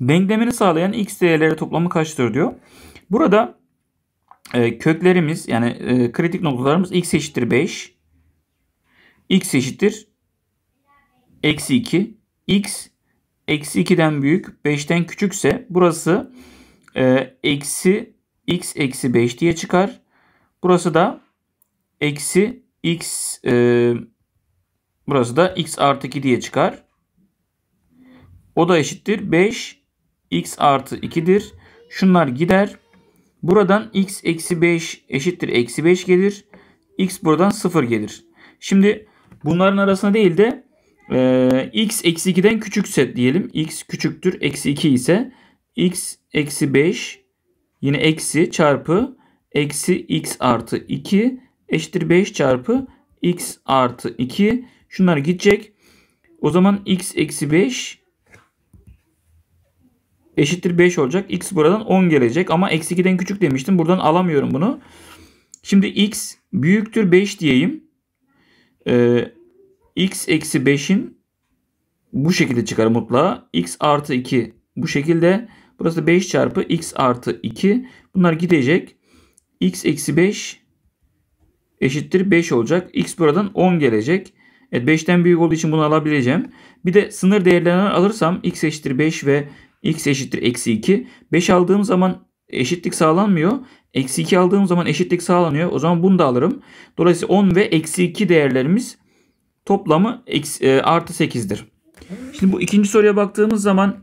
Denklemini sağlayan x değerleri toplamı kaçtır diyor. Burada e, köklerimiz yani e, kritik noktalarımız x eşittir 5. x eşittir eksi 2. x eksi 2'den büyük 5'ten küçükse burası e, eksi x eksi 5 diye çıkar. Burası da eksi x e, burası da x artı 2 diye çıkar. O da eşittir 5 x artı 2'dir. Şunlar gider. Buradan x eksi 5 eşittir eksi 5 gelir. x buradan 0 gelir. Şimdi bunların arasına değil de e, x eksi 2'den küçükse diyelim. x küçüktür eksi 2 ise x eksi 5 yine eksi çarpı eksi x artı 2 eşittir 5 çarpı x artı 2. Şunlar gidecek. O zaman x eksi 5 eşittir 5 olacak. X buradan 10 gelecek ama eksi 2'den küçük demiştim. Buradan alamıyorum bunu. Şimdi X büyüktür 5 diyeyim. Ee, X eksi 5'in bu şekilde çıkar mutlaka. X artı 2 bu şekilde. Burası 5 çarpı X artı 2. Bunlar gidecek. X eksi 5 eşittir 5 olacak. X buradan 10 gelecek. Evet 5'ten büyük olduğu için bunu alabileceğim. Bir de sınır değerlerini alırsam x eşittir 5 ve x eşittir eksi 2. 5 aldığım zaman eşitlik sağlanmıyor. Eksi 2 aldığım zaman eşitlik sağlanıyor. O zaman bunu da alırım. Dolayısıyla 10 ve eksi 2 değerlerimiz toplamı e, artı 8'dir. Şimdi bu ikinci soruya baktığımız zaman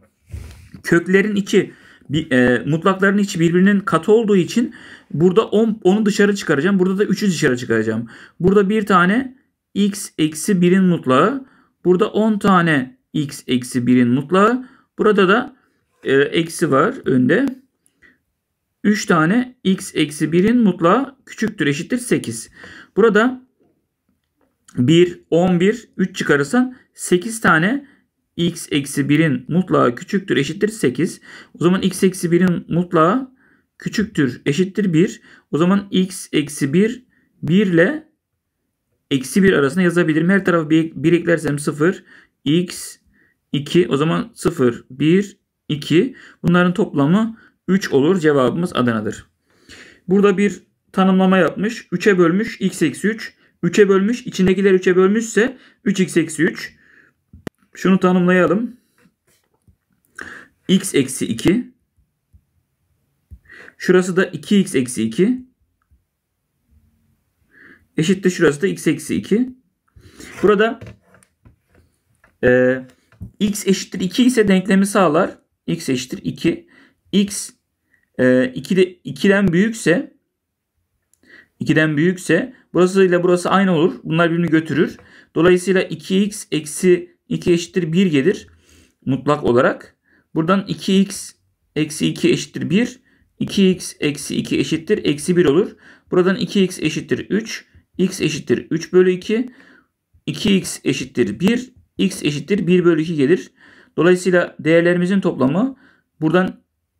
köklerin içi bir, e, mutlakların içi birbirinin katı olduğu için burada 10, 10'u dışarı çıkaracağım. Burada da 3'ü dışarı çıkaracağım. Burada bir tane x eksi 1'in mutlağı. Burada 10 tane x eksi 1'in mutlağı. Burada da e, eksi var önde. 3 tane x eksi 1'in mutlağı küçüktür eşittir 8. Burada 1, 11, 3 çıkarırsan 8 tane x eksi 1'in mutlağı küçüktür eşittir 8. O zaman x eksi 1'in mutlağı küçüktür eşittir 1. O zaman x eksi 1 1 ile eksi 1 arasında yazabilirim. Her tarafı 1 eklersem 0. x 2 o zaman 0 1 2. Bunların toplamı 3 olur. Cevabımız Adana'dır. Burada bir tanımlama yapmış. 3'e bölmüş x eksi 3. 3'e bölmüş. İçindekiler 3'e bölmüşse 3x eksi 3. Şunu tanımlayalım. x eksi 2. Şurası da 2x eksi 2. Eşittir şurası da x eksi 2. Burada e, x eşittir 2 ise denklemi sağlar x eşittir 2. x e, 2 de, 2'den büyükse 2'den büyükse burası ile burası aynı olur. Bunlar birbirini götürür. Dolayısıyla 2x eksi 2 eşittir 1 gelir mutlak olarak. Buradan 2x eksi 2 eşittir 1. 2x eksi 2 eşittir eksi 1 olur. Buradan 2x eşittir 3. x eşittir 3 bölü 2. 2x eşittir 1. x eşittir 1 bölü 2 gelir. Dolayısıyla değerlerimizin toplamı buradan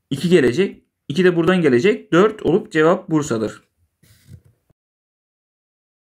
2 gelecek. 2 de buradan gelecek. 4 olup cevap Bursa'dır.